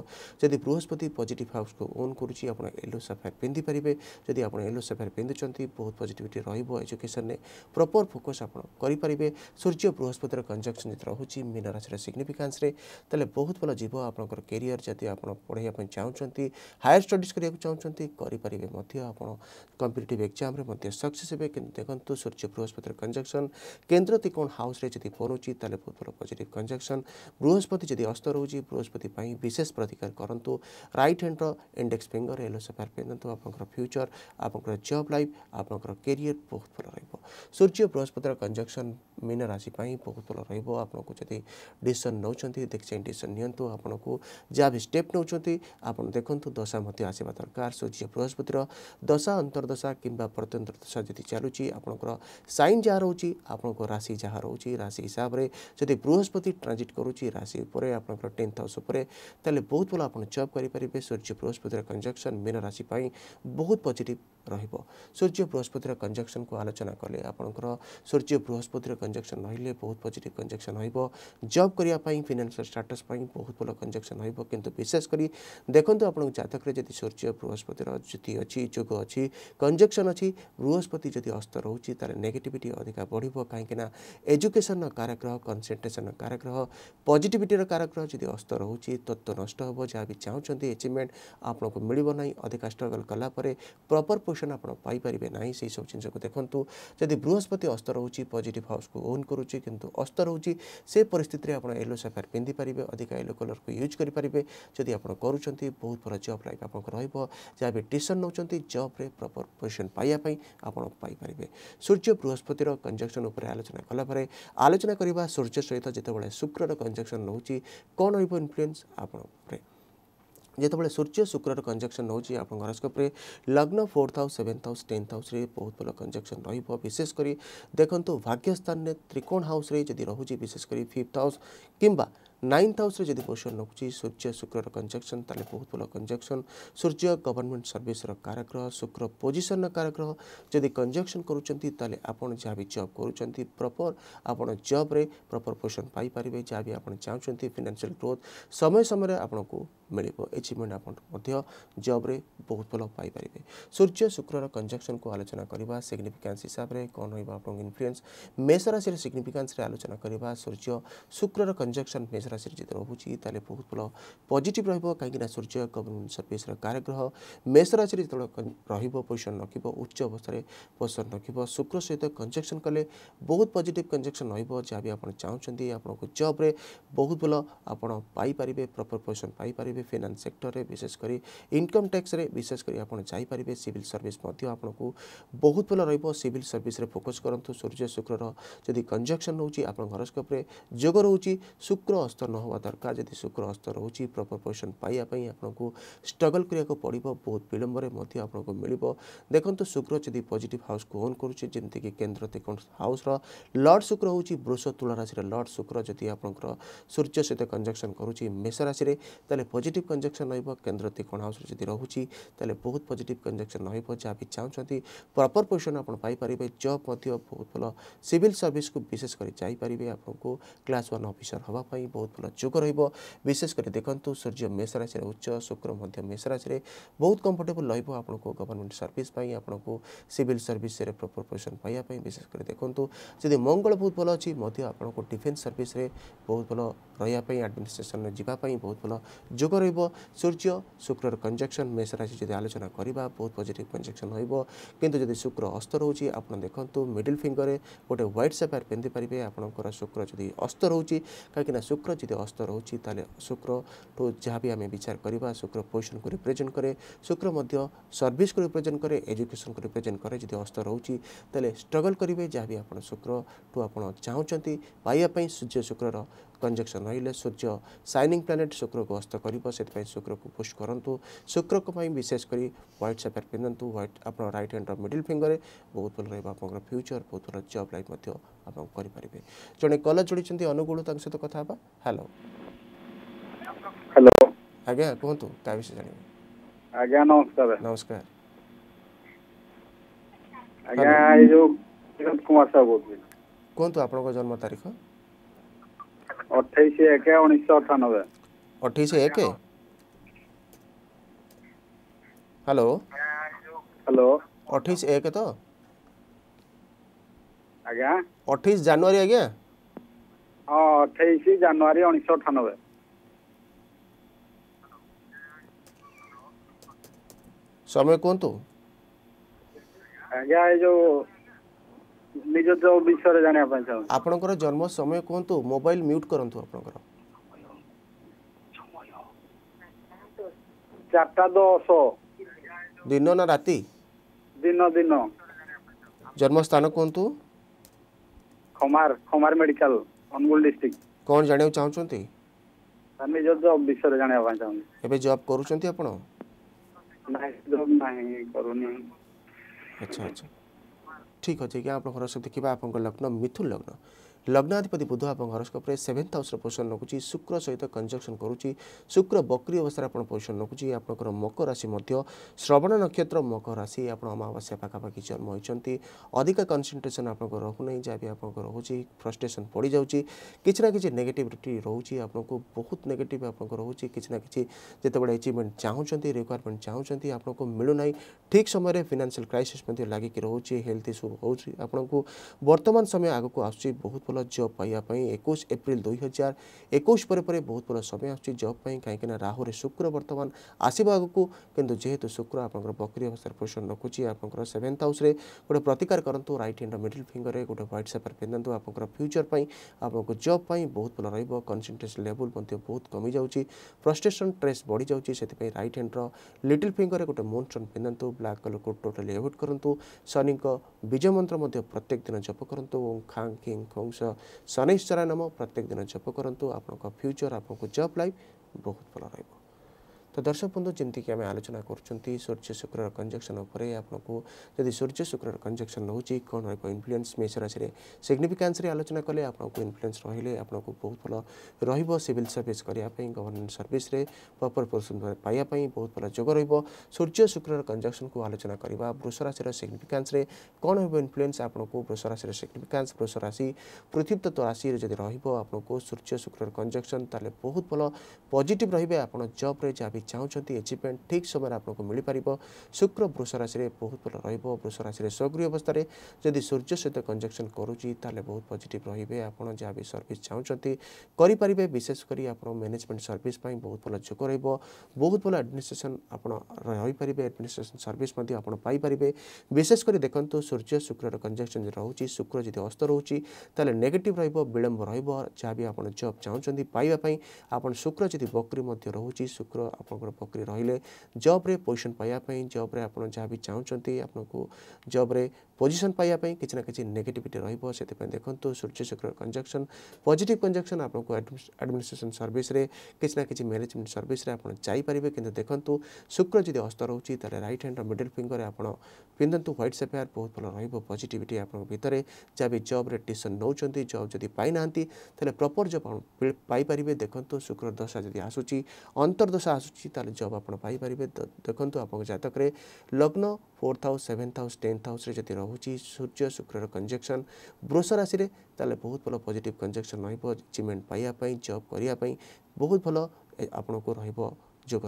ଯଦି ବୃହସ୍ପତି ଯଦି ପଜିଟିଭ୍ ହାଉସ୍କୁ ଓନ୍ କରୁଛି ଆପଣ ୟେଲୋ ସାଫାୟାର ପିନ୍ଧିପାରିବେ ଯଦି ଆପଣ ୟେଲୋ ସାଫାୟାର ପିନ୍ଧୁଛନ୍ତି ବହୁତ ପଜିଟିଭିଟି ରହିବ ଏଜୁକେସନ୍ରେ ପ୍ରପର୍ ଫୋକସ୍ ଆପଣ କରିପାରିବେ ସୂର୍ଯ୍ୟ ବୃହସ୍ପତିର କଞ୍ଜକ୍ସନ୍ ଯଦି ରହୁଛି ମୀନ ରାଶିର ସିଗ୍ନିଫିକାନ୍ସରେ ତାହେଲେ ବହୁତ ଭଲ ଯିବ ଆପଣଙ୍କର କେରିୟର ଯଦି ଆପଣ ପଢ଼ିବା ପାଇଁ ଚାହୁଁଛନ୍ତି ହାୟର ଷ୍ଟଡ଼ିଜ୍ କରିବାକୁ ଚାହୁଁଛନ୍ତି କରିପାରିବେ ମଧ୍ୟ ଆପଣ କମ୍ପିଟେଟିଭ୍ ଏକ୍ଜାମ୍ରେ ମଧ୍ୟ ସକ୍ସେସ୍ ହେବେ କିନ୍ତୁ ଦେଖନ୍ତୁ ସୂର୍ଯ୍ୟ ବୃହସ୍ପତିର କଞ୍ଜକ୍ସନ୍ କେନ୍ଦ୍ର ତ୍ରିକୋଣ ହାଉସ୍ରେ ଯଦି ପଡ଼ୁଛି ତାହେଲେ ବହୁତ ଭଲ ପଜିଟିଭ୍ କଞ୍ଜକ୍ସନ୍ ବୃହସ୍ପତି ଯଦି ଅସ୍ତ ରହୁଛି ବୃହସ୍ପତି ପାଇଁ ବିଶେଷ ପ୍ରତିକାର କରନ୍ତୁ रईट हैंड रेक्स फिंगर येलो सफायर पहनतु आप फ्यूचर आप जब लाइफ आपंकर कैरियर बहुत भल रूर्य बृहस्पतिर कंजक्शन मीन राशि बहुत भल रही डिसन नौ देखिए भी स्टेप नौ देखु दशा मत आसवा दरकार सूर्य बृहस्पतिर दशा अंतर्दशा कि प्रत्यंतरदशा जी चलू आपंकर सैन जहाँ रोच आपको राशि जहाँ रोच राशि हिसाब से जब बृहस्पति ट्रांजिट करुच्ची राशि आप टेन्थ हाउस बहुत भल आप जब करेंगे রবিে সূর্য বৃহস্পতিৰ কনজাংশন মিনা ৰাশি পাই বহুত পজিটিভ ৰহিবো সূৰ্য বৃহস্পতিৰ কনজাংশন কো আলোচনা কৰিলে আপোনাকৰ সূৰ্য বৃহস্পতিৰ কনজাংশন হাইলৈ বহুত পজিটিভ কনজাংশন হ'ইব জব কৰি আপাই ফাইনান্সিয়াল ষ্টেটাস পাই বহুত ভাল কনজাংশন হ'ইব কিন্তু বিশেষ কৰি দেখোতো আপোনাকৰ জাতকৰে যদি সূৰ্য বৃহস্পতিৰ জ্যোতি অচি যোগ অচি কনজাংশন অচি বৃহস্পতি যদি অস্ত ৰহুচি তাৰ নেগেটিভিটি অধিকা বঢ়িব কাৰিকণা এডুকেচনৰ কাৰ্যক্ৰম কনসেন্ট্ৰেচনৰ কাৰ্যক্ৰম পজিটিভিটিৰ কাৰ্যক্ৰম যদি অস্ত ৰহুচি তত্ত নষ্ট হ'ব যা বি চাওচেন ସେମିତି ଏଚିଭମେଣ୍ଟ ଆପଣଙ୍କୁ ମିଳିବ ନାହିଁ ଅଧିକା ଷ୍ଟ୍ରଗଲ୍ କଲାପରେ ପ୍ରପର୍ ପୋଜିସନ୍ ଆପଣ ପାଇପାରିବେ ନାହିଁ ସେହିସବୁ ଜିନିଷକୁ ଦେଖନ୍ତୁ ଯଦି ବୃହସ୍ପତି ଅସ୍ତ ରହୁଛି ପଜିଟିଭ୍ ହାଉସ୍କୁ ଓନ୍ କରୁଛି କିନ୍ତୁ ଅସ୍ତ ରହୁଛି ସେ ପରିସ୍ଥିତିରେ ଆପଣ ୟେଲୋ ସାଫାୟାର ପିନ୍ଧିପାରିବେ ଅଧିକା ୟେଲୋ କଲର୍କୁ ୟୁଜ୍ କରିପାରିବେ ଯଦି ଆପଣ କରୁଛନ୍ତି ବହୁତ ଭଲ ଜବ୍ ଲାଇଫ୍ ଆପଣଙ୍କର ରହିବ ଯାହା ବି ଟିସନ୍ ନେଉଛନ୍ତି ଜବ୍ରେ ପ୍ରପର୍ ପୋଜିସନ୍ ପାଇବା ପାଇଁ ଆପଣ ପାଇପାରିବେ ସୂର୍ଯ୍ୟ ବୃହସ୍ପତିର କଞ୍ଜକ୍ସନ୍ ଉପରେ ଆଲୋଚନା କଲାପରେ ଆଲୋଚନା କରିବା ସୂର୍ଯ୍ୟ ସହିତ ଯେତେବେଳେ ଶୁକ୍ରର କଞ୍ଜକ୍ସନ୍ ରହୁଛି କ'ଣ ରହିବ ଇନଫ୍ଲୁଏନ୍ସ ଆପଣଙ୍କ ଉପରେ ଯେତେବେଳେ ସୂର୍ଯ୍ୟ ଶୁକ୍ରର କଞ୍ଜକ୍ସନ୍ ରହୁଛି ଆପଣଙ୍କ ହରସ୍କୋପ୍ରେ ଲଗ୍ନ fourth house seventh house tenth ହାଉସ୍ରେ ବହୁତ ଭଲ କଞ୍ଜକ୍ସନ୍ ରହିବ ବିଶେଷ କରି ଦେଖନ୍ତୁ ଭାଗ୍ୟସ୍ଥାନରେ ତ୍ରିକୋଣ ହାଉସ୍ରେ ଯଦି ରହୁଛି ବିଶେଷ କରି ଫିଫ୍ଥ ହାଉସ୍ କିମ୍ବା নাইন্থ হাউসে যদি পজিশন রখুছি সূর্য শুক্রর কনজকশন তাহলে বহুত ভালো কনজকশন সূর্য গভর্নমেন্ট সর্ভিসর কারগ্রহ শুক্র পজিশন কারগ্রহ যদি কনজকশন করছেন তাহলে আপনার যা বি জব করছেন প্রপর আপনার জব্রে প্রপর পজিশন পাইপারে যা বি আপনার চাহুন ফিনান্সিয়াল গ্রোথ সময় সময় আপনার মিলব এচিভমেন্ট আপনার জব্রে বহুত ভালো পাইপারে সূর্য শুক্রর কনজকশন কু আলোচনা করা সিগনিফিকান্স হিসাবে কম রহব আপনার ইনফ্লুয়েন্স মেষ রাশির সিগনিফিকান্সরে আলোচনা করা সূর্য শুক্রর কনজকশন মেষ ରାଶିରେ ଯଦି ରହୁଛି ତାହେଲେ ବହୁତ ଭଲ ପଜିଟିଭ୍ ରହିବ କାହିଁକିନା ସୂର୍ଯ୍ୟ ଗଭର୍ଣ୍ଣମେଣ୍ଟ ସର୍ଭିସର କାରଗ୍ରହ ମେଷ ରାଶିରେ ଯେତେବେଳେ ରହିବ ପୋଜିସନ୍ ରଖିବ ଉଚ୍ଚ ଅବସ୍ଥାରେ ପୋଜିସନ୍ ରଖିବ ଶୁକ୍ର ସହିତ କଞ୍ଜକ୍ସନ୍ କଲେ ବହୁତ ପଜିଟିଭ୍ କଞ୍ଜକ୍ସନ୍ ରହିବ ଯାହା ବି ଆପଣ ଚାହୁଁଛନ୍ତି ଆପଣଙ୍କୁ ଜବ୍ରେ ବହୁତ ଭଲ ଆପଣ ପାଇପାରିବେ ପ୍ରପର୍ ପୋଜିସନ୍ ପାଇପାରିବେ ଫିନାନ୍ସ ସେକ୍ଟରରେ ବିଶେଷ କରି ଇନକମ୍ ଟ୍ୟାକ୍ସରେ ବିଶେଷ କରି ଆପଣ ଯାଇପାରିବେ ସିଭିଲ୍ ସର୍ଭିସ୍ ମଧ୍ୟ ଆପଣଙ୍କୁ ବହୁତ ଭଲ ରହିବ ସିଭିଲ୍ ସର୍ଭିସରେ ଫୋକସ୍ କରନ୍ତୁ ସୂର୍ଯ୍ୟ ଶୁକ୍ରର ଯଦି କଞ୍ଜକ୍ସନ୍ ରହୁଛି ଆପଣଙ୍କ ହରସ୍କୋପ୍ରେ ଯୋଗ ରହୁଛି ଶୁକ୍ର ଅସ୍ତ ଅସ୍ତର ନ ହେବା ଦରକାର ଯଦି ଶୁକ୍ର ଅସ୍ତର ରହୁଛି ପ୍ରପର୍ ପୋଜିସନ୍ ପାଇବା ପାଇଁ ଆପଣଙ୍କୁ ଷ୍ଟ୍ରଗଲ୍ କରିବାକୁ ପଡ଼ିବ ବହୁତ ବିଳମ୍ବରେ ମଧ୍ୟ ଆପଣଙ୍କୁ ମିଳିବ ଦେଖନ୍ତୁ ଶୁକ୍ର ଯଦି ପଜିଟିଭ୍ ହାଉସ୍କୁ ଅନ୍ କରୁଛି ଯେମିତିକି କେନ୍ଦ୍ର ତ୍ରିକୋଣ ହାଉସ୍ର ଲର୍ଡ଼ ଶୁକ୍ର ହେଉଛି ବୃଷ ତୁଳା ରାଶିର ଲର୍ଡ଼ ଶୁକ୍ର ଯଦି ଆପଣଙ୍କର ସୂର୍ଯ୍ୟ ସହିତ କଞ୍ଜକ୍ସନ୍ କରୁଛି ମେଷ ରାଶିରେ ତାହେଲେ ପଜିଟିଭ୍ କଞ୍ଜକ୍ସନ୍ ରହିବ କେନ୍ଦ୍ର ତ୍ରିକୋଣ ହାଉସ୍ରେ ଯଦି ରହୁଛି ତାହେଲେ ବହୁତ ପଜିଟିଭ୍ କଞ୍ଜକ୍ସନ୍ ରହିବ ଯାହା ବି ଚାହୁଁଛନ୍ତି ପ୍ରପର୍ ପୋଜିସନ୍ ଆପଣ ପାଇପାରିବେ ଜବ୍ ମଧ୍ୟ ବହୁତ ଭଲ ସିଭିଲ୍ ସର୍ଭିସକୁ ବିଶେଷ କରି ଯାଇପାରିବେ ଆପଣଙ୍କୁ କ୍ଲାସ୍ ୱାନ୍ ଅଫିସର ହେବା ପାଇଁ ବହୁତ ଭଲ ଯୋଗ ରହିବ ବିଶେଷ କରି ଦେଖନ୍ତୁ ସୂର୍ଯ୍ୟ ମେଷ ରାଶିରେ ଉଚ୍ଚ ଶୁକ୍ର ମଧ୍ୟ ମେଷ ରାଶିରେ ବହୁତ କମ୍ଫର୍ଟେବୁଲ୍ ରହିବ ଆପଣଙ୍କୁ ଗଭର୍ଣ୍ଣମେଣ୍ଟ ସର୍ଭିସ୍ ପାଇଁ ଆପଣଙ୍କୁ ସିଭିଲ୍ ସର୍ଭିସ୍ରେ ପ୍ରପର୍ ପୋଜିସନ୍ ପାଇବା ପାଇଁ ବିଶେଷ କରି ଦେଖନ୍ତୁ ଯଦି ମଙ୍ଗଳ ବହୁତ ଭଲ ଅଛି ମଧ୍ୟ ଆପଣଙ୍କୁ ଡିଫେନ୍ସ ସର୍ଭିସ୍ରେ ବହୁତ ଭଲ ରହିବା ପାଇଁ ଆଡ଼ମିନିଷ୍ଟ୍ରେସନରେ ଯିବା ପାଇଁ ବହୁତ ଭଲ ଯୋଗ ରହିବ ସୂର୍ଯ୍ୟ ଶୁକ୍ରର କଞ୍ଜକ୍ସନ୍ ମେଷ ରାଶି ଯଦି ଆଲୋଚନା କରିବା ବହୁତ ପଜିଟିଭ୍ କଞ୍ଜକ୍ସନ୍ ରହିବ କିନ୍ତୁ ଯଦି ଶୁକ୍ର ଅସ୍ତ ରହୁଛି ଆପଣ ଦେଖନ୍ତୁ ମିଡ଼ିଲ୍ ଫିଙ୍ଗରରେ ଗୋଟେ ହ୍ୱାଇଟ୍ ସାପାର ପିନ୍ଧିପାରିବେ ଆପଣଙ୍କର ଶୁକ୍ର ଯଦି ଅସ୍ତ ରହୁଛି କାହିଁକିନା ଶୁକ୍ର ଯଦି ଅସ୍ତ ରହୁଛି ତାହେଲେ ଶୁକ୍ରଠୁ ଯାହା ବି ଆମେ ବିଚାର କରିବା ଶୁକ୍ର ପୋଜିସନ୍କୁ ରିପ୍ରେଜେଣ୍ଟ କରେ ଶୁକ୍ର ମଧ୍ୟ ସର୍ଭିସ୍କୁ ରିପ୍ରେଜେଣ୍ଟ କରେ ଏଜୁକେସନ୍କୁ ରିପ୍ରେଜେଣ୍ଟ କରେ ଯଦି ଅସ୍ତ ରହୁଛି ତାହେଲେ ଷ୍ଟ୍ରଗଲ୍ କରିବେ ଯାହା ବି ଆପଣ ଶୁକ୍ରଠୁ ଆପଣ ଚାହୁଁଛନ୍ତି ପାଇବା ପାଇଁ ସୂର୍ଯ୍ୟ ଶୁକ୍ରର କଞ୍ଜକ୍ସନ୍ ରହିଲେ ସୂର୍ଯ୍ୟ ସାଇନିଂ ପ୍ଲାନେଟ୍ ଶୁକ୍ରକୁ ଅସ୍ତ କରିବ ସେଥିପାଇଁ ଶୁକ୍ରକୁ ପୁଷ୍ଟ କରନ୍ତୁ ଶୁକ୍ରଙ୍କ ପାଇଁ ବିଶେଷ କରି ହ୍ୱାଇଟ୍ ସାପେଟ୍ ପିନ୍ଧନ୍ତୁ ହ୍ୱାଇଟ୍ ଆପଣ ରାଇଟ୍ ହ୍ୟାଣ୍ଡର ମିଡିଲ୍ ଫିଙ୍ଗରରେ ବହୁତ ଭଲ ରହିବ ଆପଣଙ୍କର ଫ୍ୟୁଚର୍ ବହୁତ ଭଲ ଜବ୍ ଲାଇଫ୍ ମଧ୍ୟ ଆପଣ କରିପାରିବେ ଜଣେ କଲର୍ ଯୋଡ଼ିଛନ୍ତି ଅନୁଗୁଳ ତାଙ୍କ ସହିତ କଥା ହେବା ହ୍ୟାଲୋ ହ୍ୟାଲୋ ଆଜ୍ଞା କୁହନ୍ତୁ ତା ବିଷୟରେ ଜାଣିବେ ଆଜ୍ଞା ନମସ୍କାର ନମସ୍କାର ଆଜ୍ଞା ଏ ଯୋଉ କୁମାର ସାହୁ କହୁଥିଲି କୁହନ୍ତୁ ଆପଣଙ୍କ ଜନ୍ମ ତାରିଖ ଅଠେଇଶ ଏକ ଉଣେଇଶହ ଅଠାନବେ ଅଠେଇଶ ଏକ ହ୍ୟାଲୋ ହ୍ୟାଲୋ ଅଠେଇଶ ଏକ ତ ଆଜ୍ଞା ଅଠେଇଶ ଜାନୁଆରୀ ଆଜ୍ଞା ହଁ ଅଠେଇଶ ଜାନୁଆରୀ ଉଣେଇଶହ ଅଠାନବେ ସମୟ କୁହନ୍ତୁ ଆଜ୍ଞା ଏ ଯେଉଁ ନିଜ ବିଷୟରେ ଜାଣିବା ପାଇଁ ଚାହୁଁଛି ଆପଣଙ୍କର ଜନ୍ମ ସମୟ କୁହନ୍ତୁ ମୋବାଇଲ ମ୍ୟୁଟ୍ କରନ୍ତୁ ଆପଣଙ୍କର ଚାରିଟା ଦଶ ଦିନ ନା ରାତି ଦିନ ଦିନ ଜନ୍ମସ୍ଥାନ କୁହନ୍ତୁ ଖମାର ଖମାର ମେଡିକାଲ ଅନୁଗୁଳ ଡିଷ୍ଟ୍ରିକ୍ଟ କ'ଣ ଜାଣିବାକୁ ଚାହୁଁଛନ୍ତି ନିଜ ଜବ୍ ବିଷୟରେ ଜାଣିବା ପାଇଁ ଚାହୁଁଛି ଏବେ ଜବ୍ କରୁଛନ୍ତି ଆପଣ ନାହିଁ ଜବ୍ ନାହିଁ କରୁନି ଆଚ୍ଛା ଆଚ୍ଛା ঠিক অছে আজ্ঞা আপনার হরসব দেখা আপনার লগ্ন মিথুন লগ্ন लग्नाधिपति बुध आप हरस्कोप सेभेन्थ हाउस पोजिशन रखुच्च शुक्र सहित कंजक्शन करुच्ची शुक्र बक्री अवस्था आप पोजिशन रखुच्ची आप मकर राशि श्रवण नक्षत्र मकर राशि आप अमावास्या पाखापाखि जन्म होती अधिक कनसेट्रेसन आप रुना जहाँ भी आप रोच फ्रस्ट्रेसन पड़ जाऊँगी किसी ना कि नेगेटिविटी रोचे आपको बहुत नेगेट आपको रोचे किसी ना कि जिते बड़े एचिवमेंट चाहते रिक्वयरमेंट चाहते आपको मिलूना ठीक समय फिनान्सील क्राइसीस लगिकी रोचे हेल्थ इश्यू हो आपको बर्तमान समय आगे आसूँ बहुत भल भल जब पाइबा एक एप्रिल दुई हजार एक बहुत भल समय आब कहीं राहु शुक्र बर्तमान आसवाग को कितु जेहेतु शुक्र आप बकरी अवस्था पोषण रखुच्छी आप सेभेन्थ हाउस गोटे प्रतिकार करूँ रईट हेड मिडिल फिंगर में गोटे ह्वैट सेपर पिंधतु आप फ्यूचर पर जब बहुत भल रनसेट्रेसन लेवल बहुत कमी जा फ्रस्ट्रेसन ट्रेस बढ़ी जाए से रईट हेडर रिटिल फिंगर में गोटे मोन स्टोन पिंधतु ब्लाक कलर को टोटाली एवोड करूँ शनि विजय मंत्र प्रत्येक दिन जप करूँ ओ खा किंग खुश ଶନିଶ୍ଚରା ନାମ ପ୍ରତ୍ୟେକ ଦିନ ଜପ କରନ୍ତୁ ଆପଣଙ୍କ ଫ୍ୟୁଚର୍ ଆପଣଙ୍କ ଜବ୍ ଲାଇଫ୍ ବହୁତ ଭଲ ରହିବ तो दर्शक बंधु जमीक आम आलोचना कर सूर्य शुक्र कंजक्शन आपको जदि सूर्य शुक्र कंजक्शन रोचे कौन एक इनफ्लुएंस मेष राशि सिग्निफिकेन्स आलोचना कले आपको इनफ्लुएंस रही आपको बहुत भल रिविल सर्विस करवाई गवर्नमेंट सर्विस प्रपर पोर्सन पाइबा बहुत भल जोग सूर्य शुक्र कंजक्शन को आलोचना करवा वृष राशि सिग्निफिकेन्स कौन हो इनफ्लुएंस आपको वृष राशि सिग्निफिकेन्स वृष राशि पृथ्वी तत्व राशि जब रोक सूर्य शुक्र कंजक्शन तेल बहुत भल पजिट रे आप जब्रे जहाँ भी ଚାହୁଁଛନ୍ତି ଏଚିଭମେଣ୍ଟ ଠିକ୍ ସମୟରେ ଆପଣଙ୍କୁ ମିଳିପାରିବ ଶୁକ୍ର ବୃଷ ରାଶିରେ ବହୁତ ଭଲ ରହିବ ବୃଷ ରାଶିରେ ସ୍ୱଗୃହ ଅବସ୍ଥାରେ ଯଦି ସୂର୍ଯ୍ୟ ସହିତ କଞ୍ଜକ୍ସନ୍ କରୁଛି ତାହେଲେ ବହୁତ ପଜିଟିଭ୍ ରହିବେ ଆପଣ ଯାହା ବି ସର୍ଭିସ୍ ଚାହୁଁଛନ୍ତି କରିପାରିବେ ବିଶେଷ କରି ଆପଣ ମ୍ୟାନେଜମେଣ୍ଟ ସର୍ଭିସ୍ ପାଇଁ ବହୁତ ଭଲ ଯୋଗ ରହିବ ବହୁତ ଭଲ ଆଡ଼ମିନିଷ୍ଟ୍ରେସନ୍ ଆପଣ ରହିପାରିବେ ଆଡ଼ମିନିଷ୍ଟ୍ରେସନ୍ ସର୍ଭିସ୍ ମଧ୍ୟ ଆପଣ ପାଇପାରିବେ ବିଶେଷ କରି ଦେଖନ୍ତୁ ସୂର୍ଯ୍ୟ ଶୁକ୍ରର କଞ୍ଜକ୍ସନ୍ ରହୁଛି ଶୁକ୍ର ଯଦି ଅସ୍ତ ରହୁଛି ତାହେଲେ ନେଗେଟିଭ୍ ରହିବ ବିଳମ୍ବ ରହିବ ଯାହା ବି ଆପଣ ଜବ୍ ଚାହୁଁଛନ୍ତି ପାଇବା ପାଇଁ ଆପଣ ଶୁକ୍ର ଯଦି ବକ୍ରି ମଧ୍ୟ ରହୁଛି ଶୁକ୍ର ଆପଣ ଆପଣଙ୍କର ପକ୍ରି ରହିଲେ ଜବ୍ରେ ପୋଜିସନ୍ ପାଇବା ପାଇଁ ଜବ୍ରେ ଆପଣ ଯାହା ବି ଚାହୁଁଛନ୍ତି ଆପଣଙ୍କୁ ଜବ୍ରେ ପୋଜିସନ୍ ପାଇବା ପାଇଁ କିଛି ନା କିଛି ନେଗେଟିଭିଟି ରହିବ ସେଥିପାଇଁ ଦେଖନ୍ତୁ ସୂର୍ଯ୍ୟ ଚକ୍ର କଞ୍ଜକ୍ସନ୍ ପଜିଟିଭ୍ କଞ୍ଜକ୍ସନ୍ ଆପଣଙ୍କୁ ଆଡ଼ମିନିଷ୍ଟ୍ରେସନ୍ ସର୍ଭିସରେ କିଛି ନା କିଛି ମ୍ୟାନେଜମେଣ୍ଟ ସର୍ଭିସରେ ଆପଣ ଯାଇପାରିବେ କିନ୍ତୁ ଦେଖନ୍ତୁ ଶୁକ୍ର ଯଦି ଅସ୍ତ ରହୁଛି ତାହେଲେ ରାଇଟ୍ ହ୍ୟାଣ୍ଡର ମିଡିଲ୍ ଫିଙ୍ଗରରେ ଆପଣ ପିନ୍ଧନ୍ତୁ ହ୍ୱାଇଟ୍ ସେଫେୟାର ବହୁତ ଭଲ ରହିବ ପଜିଟିଭିଟି ଆପଣଙ୍କ ଭିତରେ ଯାହା ବି ଜବ୍ରେ ଟିସନ୍ ନେଉଛନ୍ତି ଜବ୍ ଯଦି ପାଇନାହାନ୍ତି ତାହେଲେ ପ୍ରପର୍ ଜବ୍ ପାଇପାରିବେ ଦେଖନ୍ତୁ ଶୁକ୍ର ଦଶା ଯଦି ଆସୁଛି ଅନ୍ତର୍ଦଶା ଆସୁଛି ଅଛି ତାହେଲେ ଜବ୍ ଆପଣ ପାଇପାରିବେ ଦେଖନ୍ତୁ ଆପଣଙ୍କ ଜାତକରେ ଲଗ୍ନ fourth house seventh house tenth ହାଉସ୍ରେ ଯଦି ରହୁଛି ସୂର୍ଯ୍ୟ ଶୁକ୍ରର କଞ୍ଜେକ୍ସନ୍ ବୃଷ ରାଶିରେ ତାହେଲେ ବହୁତ ଭଲ ପଜିଟିଭ୍ କଞ୍ଜେକ୍ସନ୍ ରହିବ ଆଚିଭମେଣ୍ଟ ପାଇବା ପାଇଁ ଜବ୍ କରିବା ପାଇଁ ବହୁତ ଭଲ ଆପଣଙ୍କୁ ରହିବ सुजोग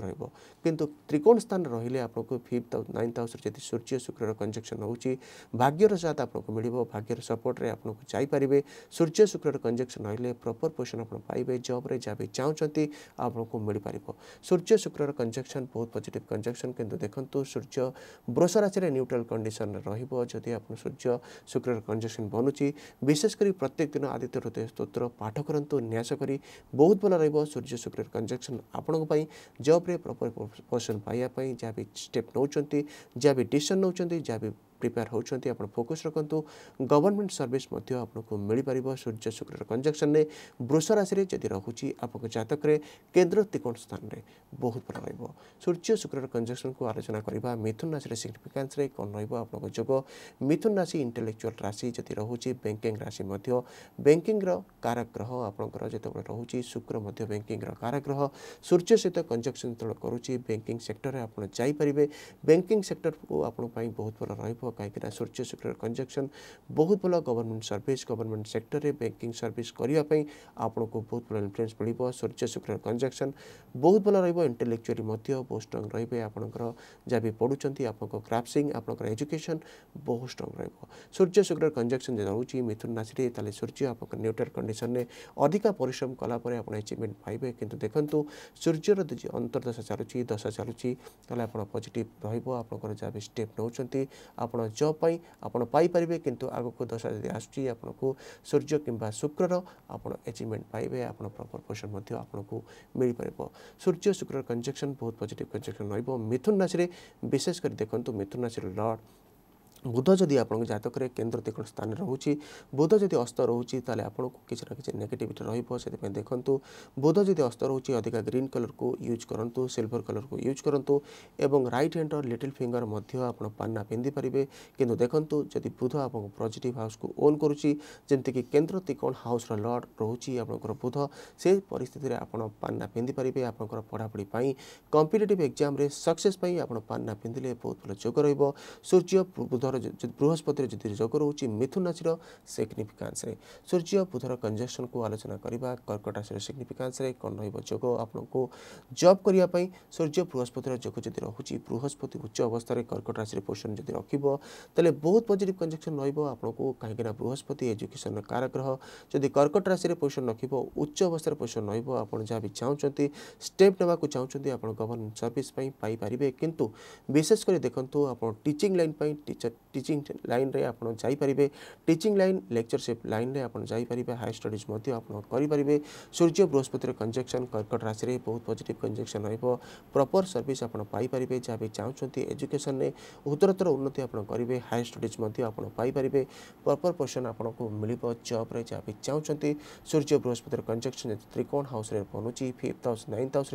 रु त्रिकोण स्थान रही है आपको फिफ्थ नाइन्थ हाउस जी सूर्य शुक्र कंजक्शन भाग्यर सात आपको मिले भाग्यर सपोर्ट में आपको जापरेंगे सूर्य शुक्र कंजक्शन रही प्रपर पोजिशन आप जब्रे जहाँ भी चाहते आपको मिल पार सूर्य शुक्र कंजक्शन बहुत पजिट कंजक्शन कि देखो सूर्य ब्रस राशि न्यूट्रल कंडीशन रही सूर्य शुक्र कंजक्शन बनुच्च विशेषकर प्रत्येक दिन आदित्य हृदय स्त्रोत्र पाठ करूँ न्यास कर बहुत भल रूर्य शुक्र कंजक्शन आपण જો પર પર પોઝિશન પાઈયા પાઈ જેવી સ્ટેપ નો ઉચંતે જેવી ડિશન નો ઉચંતે જેવી ପ୍ରିପେୟାର ହେଉଛନ୍ତି ଆପଣ ଫୋକସ୍ ରଖନ୍ତୁ ଗଭର୍ଣ୍ଣମେଣ୍ଟ ସର୍ଭିସ୍ ମଧ୍ୟ ଆପଣଙ୍କୁ ମିଳିପାରିବ ସୂର୍ଯ୍ୟ ଶୁକ୍ରର କଞ୍ଜକ୍ସନ୍ରେ ବୃଷ ରାଶିରେ ଯଦି ରହୁଛି ଆପଣଙ୍କ ଜାତକରେ କେନ୍ଦ୍ର ତ୍ରିକୋଣ ସ୍ଥାନରେ ବହୁତ ଭଲ ରହିବ ସୂର୍ଯ୍ୟ ଶୁକ୍ରର କଞ୍ଜକ୍ସନ୍କୁ ଆଲୋଚନା କରିବା ମିଥୁନ ରାଶିର ସିଗ୍ନିଫିକାନ୍ସରେ କ'ଣ ରହିବ ଆପଣଙ୍କ ଯୋଗ ମିଥୁନ ରାଶି ଇଣ୍ଟେଲେକ୍ଚୁଆଲ୍ ରାଶି ଯଦି ରହୁଛି ବ୍ୟାଙ୍କିଂ ରାଶି ମଧ୍ୟ ବ୍ୟାଙ୍କିଂର କାରଗ୍ରହ ଆପଣଙ୍କର ଯେତେବେଳେ ରହୁଛି ଶୁକ୍ର ମଧ୍ୟ ବ୍ୟାଙ୍କିଂର କାରଗ୍ରହ ସୂର୍ଯ୍ୟ ସହିତ କଞ୍ଜକ୍ସନ୍ ଯେତେବେଳେ କରୁଛି ବ୍ୟାଙ୍କିଂ ସେକ୍ଟରରେ ଆପଣ ଯାଇପାରିବେ ବ୍ୟାଙ୍କିଂ ସେକ୍ଟରକୁ ଆପଣଙ୍କ ପାଇଁ ବହୁତ ଭଲ ରହିବ कहीं सूर्य शुक्र कंजक्शन बहुत भल गवर्नमेंट सर्विस गवर्नमेंट सेक्टर में बैंकिंग सर्विस करने आपको बहुत भल इनफ्लुएंस मिल सूर्य शुक्र कंजक्शन बहुत भल रेलेक्चुअली बहुत स्ट्रंग रे आपर जहाँ भी पढ़ुंट आप क्राफ्टिंग आपंकर एजुकेशन बहुत स्ट्रंग रूर्य शुक्र कंजक्शन जो रोचे मिथुन राशि तेज़े सूर्य आप न्यूट्रल कंडीशन में अधिक परिश्रम कला एचिवमेंट पाइबे कि देखो सूर्यर अंतर्दशा चलु दशा चलुच्ची आप पजिट रहा भी स्टेप नौकर ଆପଣ ଜବ୍ ପାଇଁ ଆପଣ ପାଇପାରିବେ କିନ୍ତୁ ଆଗକୁ ଦଶା ଯଦି ଆସୁଛି ଆପଣଙ୍କୁ ସୂର୍ଯ୍ୟ କିମ୍ବା ଶୁକ୍ରର ଆପଣ ଏଚିଭମେଣ୍ଟ ପାଇବେ ଆପଣ ପ୍ରପର୍ ପୋଜିସନ୍ ମଧ୍ୟ ଆପଣଙ୍କୁ ମିଳିପାରିବ ସୂର୍ଯ୍ୟ ଶୁକ୍ରର କଞ୍ଜେକ୍ସନ୍ ବହୁତ ପଜିଟିଭ୍ କଞ୍ଜେକ୍ସନ୍ ରହିବ ମିଥୁନ ରାଶିରେ ବିଶେଷ କରି ଦେଖନ୍ତୁ ମିଥୁନ ରାଶିର ଲର୍ଡ଼ ବୁଧ ଯଦି ଆପଣଙ୍କ ଜାତକରେ କେନ୍ଦ୍ର ତ୍ରିକୋଣ ସ୍ଥାନରେ ରହୁଛି ବୁଧ ଯଦି ଅସ୍ତ ରହୁଛି ତାହେଲେ ଆପଣଙ୍କୁ କିଛି ନା କିଛି ନେଗେଟିଭିଟି ରହିବ ସେଥିପାଇଁ ଦେଖନ୍ତୁ ବୁଧ ଯଦି ଅସ୍ତ ରହୁଛି ଅଧିକା ଗ୍ରୀନ୍ କଲର୍କୁ ୟୁଜ୍ କରନ୍ତୁ ସିଲ୍ଭର କଲର୍କୁ ୟୁଜ୍ କରନ୍ତୁ ଏବଂ ରାଇଟ୍ ହ୍ୟାଣ୍ଡର ଲିଟିଲ୍ ଫିଙ୍ଗର ମଧ୍ୟ ଆପଣ ପାନ୍ନା ପିନ୍ଧିପାରିବେ କିନ୍ତୁ ଦେଖନ୍ତୁ ଯଦି ବୁଧ ଆପଣଙ୍କ ପଜିଟିଭ୍ ହାଉସ୍କୁ ଓନ୍ କରୁଛି ଯେମିତିକି କେନ୍ଦ୍ର ତ୍ରିକୋଣ ହାଉସ୍ର ଲର୍ଡ଼ ରହୁଛି ଆପଣଙ୍କର ବୁଧ ସେ ପରିସ୍ଥିତିରେ ଆପଣ ପାନ୍ନା ପିନ୍ଧିପାରିବେ ଆପଣଙ୍କର ପଢ଼ାପଢ଼ି ପାଇଁ କମ୍ପିଟେଟିଭ୍ ଏକ୍ଜାମ୍ରେ ସକ୍ସେସ୍ ପାଇଁ ଆପଣ ପାନ୍ନା ପିନ୍ଧିଲେ ବହୁତ ଭଲ ଯୋଗ ରହିବ ସୂର୍ଯ୍ୟ ବୁଧ बुधर बृहस्पतिर जो जग रो मिथुन राशि सिग्निफिकान्स सूर्य बुधर कंजक्शन को आलोचना करवा कर्कट राशि सिग्निफिकान्स कौन रोग आप जब करने सूर्य बृहस्पतिर जग जो रोच बृहस्पति उच्च अवस्था कर्कट राशि पोषण जो रखे बहुत पजिट कंजक्शन रोक को कहीं बृहस्पति एजुकेशन काराग्रह जदि कर्कट राशि पोषण रखे उच्च अवस्था पोषण रोक आप जहाँ भी चाहूँ स्टेप नाक चाहूँ आप गवर्नमेंट सर्विस पाई पारे कि विशेषकर देखो आप teaching line teacher teaching line रे जाई परिबे टीचिंग लाइन लेक्चरशिप लाइन रे जाई परिबे हायर स्टडीज परिबे सूर्य बृहस्पतिर कंजक्शन कर्कट राशि रे बहुत पजिट कंजक्शन प्रॉपर सर्विस परिबे जहाँ चाहौ छथि एजुकेशन रे उत्तरोत्तर उन्नति करिबे हायर स्टडीज पोजीशन प्रपर को मिलिबो जॉब जब्रे जाबे चाहौ चाहते सूर्य रे कंजक्शन त्रिकोण हाउस बनुची 5th हाउस नाइन्थ हाउस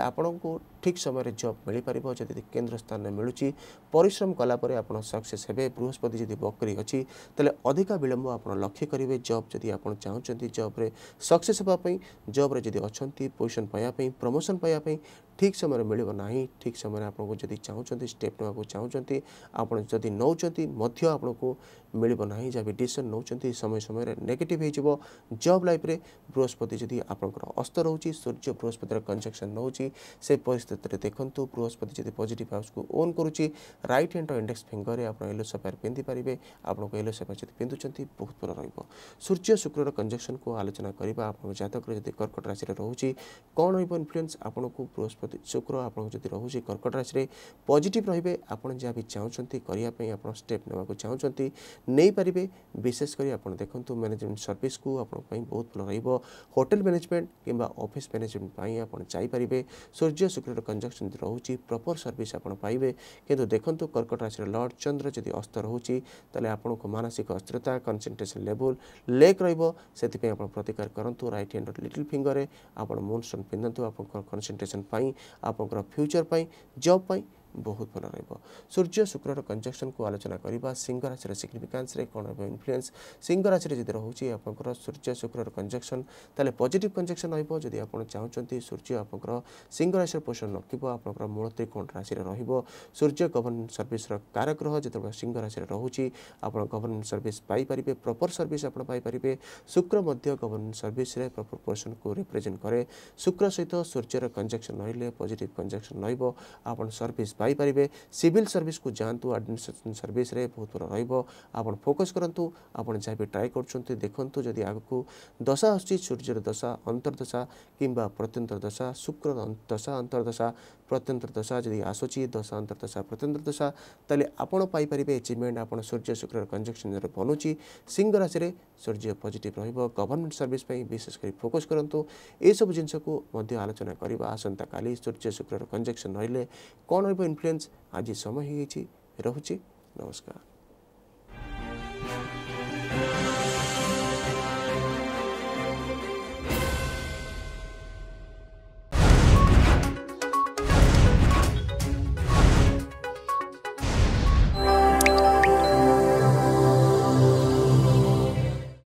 आपको ठीक समय जब मिल परिबो जब केंद्र स्थान में मिलूँ परिश्रम परे आप सक्सेस सक्सेस हे बृहस्पति जदि बकरी अच्छी तेल अधिका विलंब आप लक्ष्य करेंगे जब जदि आप चाहते जब्रे सक्सेस होगापी जब्रे जब अच्छा पोजिशन पाइबापी प्रमोशन पाइबापी ଠିକ୍ ସମୟରେ ମିଳିବ ନାହିଁ ଠିକ୍ ସମୟରେ ଆପଣଙ୍କୁ ଯଦି ଚାହୁଁଛନ୍ତି ଷ୍ଟେପ୍ ନେବାକୁ ଚାହୁଁଛନ୍ତି ଆପଣ ଯଦି ନେଉଛନ୍ତି ମଧ୍ୟ ଆପଣଙ୍କୁ ମିଳିବ ନାହିଁ ଯାହା ବି ଡିସିସନ୍ ନେଉଛନ୍ତି ସମୟ ସମୟରେ ନେଗେଟିଭ୍ ହୋଇଯିବ ଜବ୍ ଲାଇଫ୍ରେ ବୃହସ୍ପତି ଯଦି ଆପଣଙ୍କର ଅସ୍ତ ରହୁଛି ସୂର୍ଯ୍ୟ ବୃହସ୍ପତିର କଞ୍ଜକ୍ସନ୍ ନେଉଛି ସେ ପରିସ୍ଥିତିରେ ଦେଖନ୍ତୁ ବୃହସ୍ପତି ଯଦି ପଜିଟିଭ୍ ହାଉସ୍କୁ ଓନ୍ କରୁଛି ରାଇଟ୍ ହ୍ୟାଣ୍ଡର ଇଣ୍ଡେକ୍ସ ଫିଙ୍ଗରରେ ଆପଣ ୟେଲୋ ସଫାୟାର ପିନ୍ଧିପାରିବେ ଆପଣଙ୍କୁ ୟେଲୋ ସଫାୟାର ଯଦି ପିନ୍ଧୁଛନ୍ତି ବହୁତ ଭଲ ରହିବ ସୂର୍ଯ୍ୟ ଶୁକ୍ରର କଞ୍ଜକ୍ସନ୍କୁ ଆଲୋଚନା କରିବା ଆପଣଙ୍କ ଜାତକରେ ଯଦି କର୍କଟ ରାଶିରେ ରହୁଛି କ'ଣ ରହିବ ଇନଫ୍ଲୁଏନ୍ସ ଆପଣଙ୍କୁ ବୃହସ୍ପତି ପ୍ରତି ଶୁକ୍ର ଆପଣଙ୍କ ଯଦି ରହୁଛି କର୍କଟ ରାଶିରେ ପଜିଟିଭ୍ ରହିବେ ଆପଣ ଯାହା ବି ଚାହୁଁଛନ୍ତି କରିବା ପାଇଁ ଆପଣ ଷ୍ଟେପ୍ ନେବାକୁ ଚାହୁଁଛନ୍ତି ନେଇପାରିବେ ବିଶେଷ କରି ଆପଣ ଦେଖନ୍ତୁ ମ୍ୟାନେଜମେଣ୍ଟ ସର୍ଭିସକୁ ଆପଣଙ୍କ ପାଇଁ ବହୁତ ଭଲ ରହିବ ହୋଟେଲ ମ୍ୟାନେଜମେଣ୍ଟ କିମ୍ବା ଅଫିସ୍ ମ୍ୟାନେଜମେଣ୍ଟ ପାଇଁ ଆପଣ ଯାଇପାରିବେ ସୂର୍ଯ୍ୟ ଶୁକ୍ରର କଞ୍ଜକ୍ସନ୍ ରହୁଛି ପ୍ରପର୍ ସର୍ଭିସ୍ ଆପଣ ପାଇବେ କିନ୍ତୁ ଦେଖନ୍ତୁ କର୍କଟ ରାଶିର ଲର୍ଡ଼ ଚନ୍ଦ୍ର ଯଦି ଅସ୍ତ ରହୁଛି ତାହେଲେ ଆପଣଙ୍କୁ ମାନସିକ ଅସ୍ଥିରତା କନସେନ୍ଟ୍ରେସନ୍ ଲେବୁଲ୍ ଲେକ୍ ରହିବ ସେଥିପାଇଁ ଆପଣ ପ୍ରତିକାର କରନ୍ତୁ ରାଇଟ୍ ହ୍ୟାଣ୍ଡର ଲିଟିଲ୍ ଫିଙ୍ଗରରେ ଆପଣ ମୁନ୍ ଷ୍ଟୋନ୍ ପିନ୍ଧନ୍ତୁ ଆପଣଙ୍କର କନସେନ୍ଟ୍ରେସନ୍ ପାଇଁ ଆପଣଙ୍କର ଫ୍ୟୁଚର୍ ପାଇଁ ଜବ୍ ପାଇଁ ବହୁତ ଭଲ ରହିବ ସୂର୍ଯ୍ୟ ଶୁକ୍ରର କଞ୍ଜକ୍ସନକୁ ଆଲୋଚନା କରିବା ସିଂହ ରାଶିର ସିଗ୍ନିଫିକାନ୍ସରେ କ'ଣ ରହିବ ଇନଫ୍ଲୁଏନ୍ସ ସିଂହ ରାଶିରେ ଯଦି ରହୁଛି ଆପଣଙ୍କର ସୂର୍ଯ୍ୟ ଶୁକ୍ରର କଞ୍ଜକ୍ସନ୍ ତାହେଲେ ପଜିଟିଭ୍ କଞ୍ଜକ୍ସନ୍ ରହିବ ଯଦି ଆପଣ ଚାହୁଁଛନ୍ତି ସୂର୍ଯ୍ୟ ଆପଣଙ୍କର ସିଂହ ରାଶିର ପୋଷଣ ରଖିବ ଆପଣଙ୍କର ମୂଳ ତ୍ରିକୋଣ ରାଶିରେ ରହିବ ସୂର୍ଯ୍ୟ ଗଭର୍ଣ୍ଣମେଣ୍ଟ ସର୍ଭିସର କାରଗ୍ରହ ଯେତେବେଳେ ସିଂହ ରାଶିରେ ରହୁଛି ଆପଣ ଗଭର୍ଣ୍ଣମେଣ୍ଟ ସର୍ଭିସ୍ ପାଇପାରିବେ ପ୍ରପର୍ ସର୍ଭିସ୍ ଆପଣ ପାଇପାରିବେ ଶୁକ୍ର ମଧ୍ୟ ଗଭର୍ଣ୍ଣମେଣ୍ଟ ସର୍ଭିସରେ ପ୍ରପର୍ ପୋର୍ସନ୍କୁ ରିପ୍ରେଜେଣ୍ଟ କରେ ଶୁକ୍ର ସହିତ ସୂର୍ଯ୍ୟର କଞ୍ଜକ୍ସନ୍ ରହିଲେ ପଜିଟିଭ୍ କଞ୍ଜକ୍ସନ୍ ରହିବ ଆପଣ ସର୍ଭିସ୍ ପାଇପାରିବେ ସିଭିଲ୍ ସର୍ଭିସକୁ ଯାଆନ୍ତୁ ଆଡ଼ମିନିଷ୍ଟ୍ରେସନ୍ ସର୍ଭିସରେ ବହୁତ ଭଲ ରହିବ ଆପଣ ଫୋକସ୍ କରନ୍ତୁ ଆପଣ ଯାହା ବି ଟ୍ରାଏ କରୁଛନ୍ତି ଦେଖନ୍ତୁ ଯଦି ଆଗକୁ ଦଶା ଆସୁଛି ସୂର୍ଯ୍ୟର ଦଶା ଅନ୍ତର୍ଦଶା କିମ୍ବା ପ୍ରତ୍ୟନ୍ତର ଦଶା ଶୁକ୍ରର ଦଶା ଅନ୍ତର୍ଦଶା ପ୍ରତ୍ୟନ୍ତର ଦଶା ଯଦି ଆସୁଛି ଦଶା ଅନ୍ତର୍ଦଶା ପ୍ରତ୍ୟନ୍ତର ଦଶା ତାହେଲେ ଆପଣ ପାଇପାରିବେ ଏଚିଭମେଣ୍ଟ ଆପଣ ସୂର୍ଯ୍ୟ ଶୁକ୍ରର କଞ୍ଜକ୍ସନ୍ ଯେତେବେଳେ ବନୁଛି ସିଂହ ରାଶିରେ ସୂର୍ଯ୍ୟ ପଜିଟିଭ୍ ରହିବ ଗଭର୍ଣ୍ଣମେଣ୍ଟ ସର୍ଭିସ୍ ପାଇଁ ବିଶେଷ କରି ଫୋକସ୍ କରନ୍ତୁ ଏସବୁ ଜିନିଷକୁ ମଧ୍ୟ ଆଲୋଚନା କରିବା ଆସନ୍ତାକାଲି ସୂର୍ଯ୍ୟ ଶୁକ୍ରର କଞ୍ଜକ୍ସନ୍ ରହିଲେ କ'ଣ ରହିବ ଇନ୍ଫ୍ଲୁଏନ୍ସ ଆଜି ସମୟ ହେଇଯାଇଛି ରହୁଛି ନମସ୍କାର